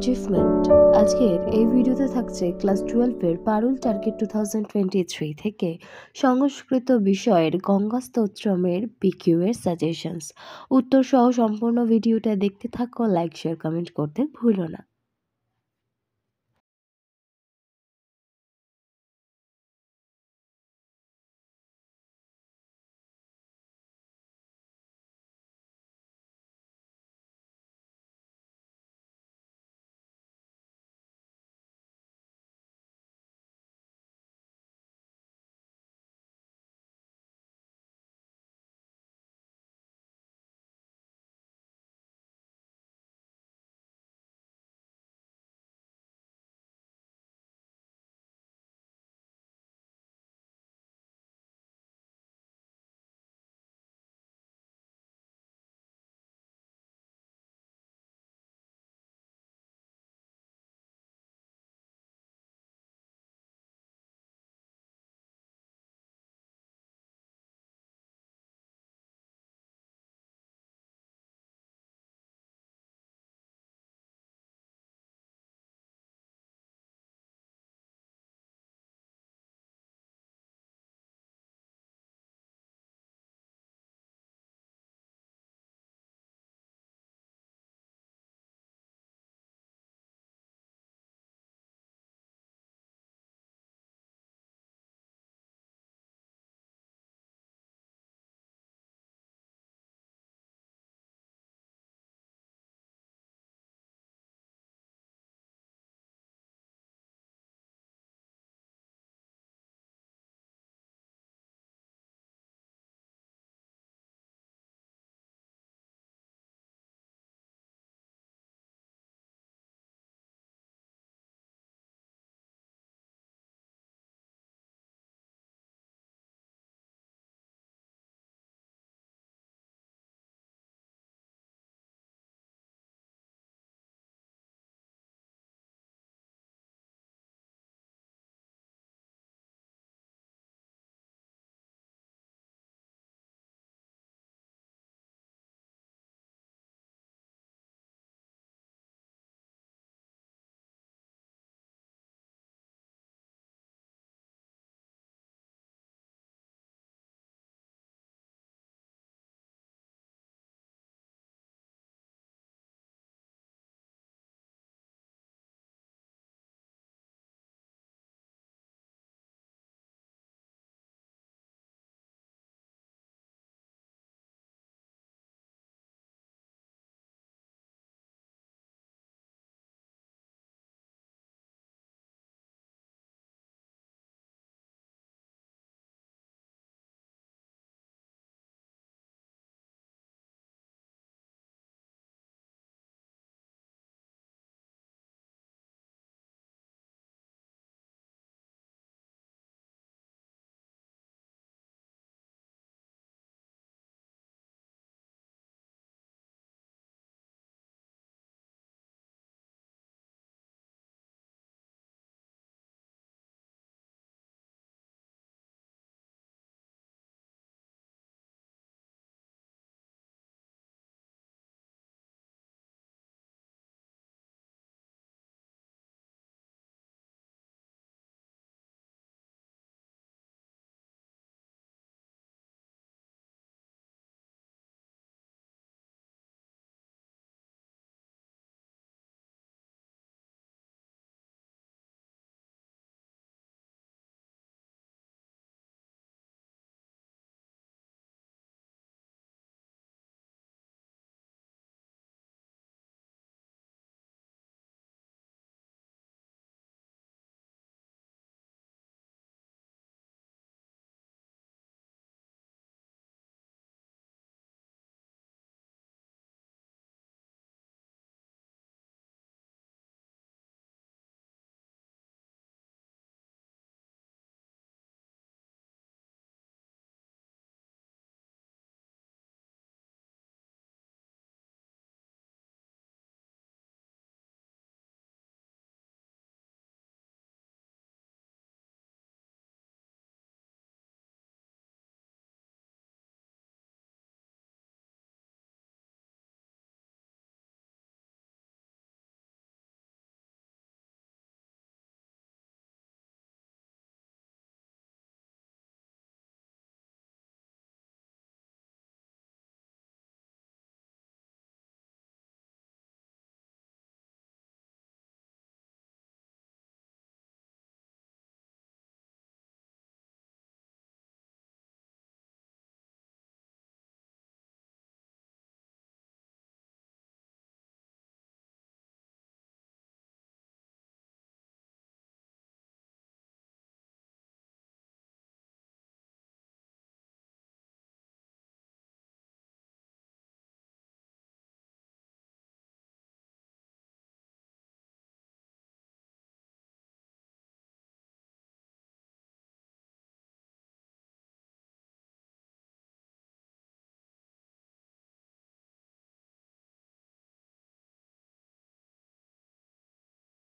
achievement আজকের এই ভিডিওতে থাকছে ক্লাস টুয়েলভের Parul target two thousand twenty three থেকে সংস্কৃত বিষয়ের গঙ্গা স্তোত্রমের পিকিউ এর সাজেশনস উত্তর সহ সম্পূর্ণ ভিডিওটা দেখতে থাকো লাইক শেয়ার কমেন্ট করতে ভুলো না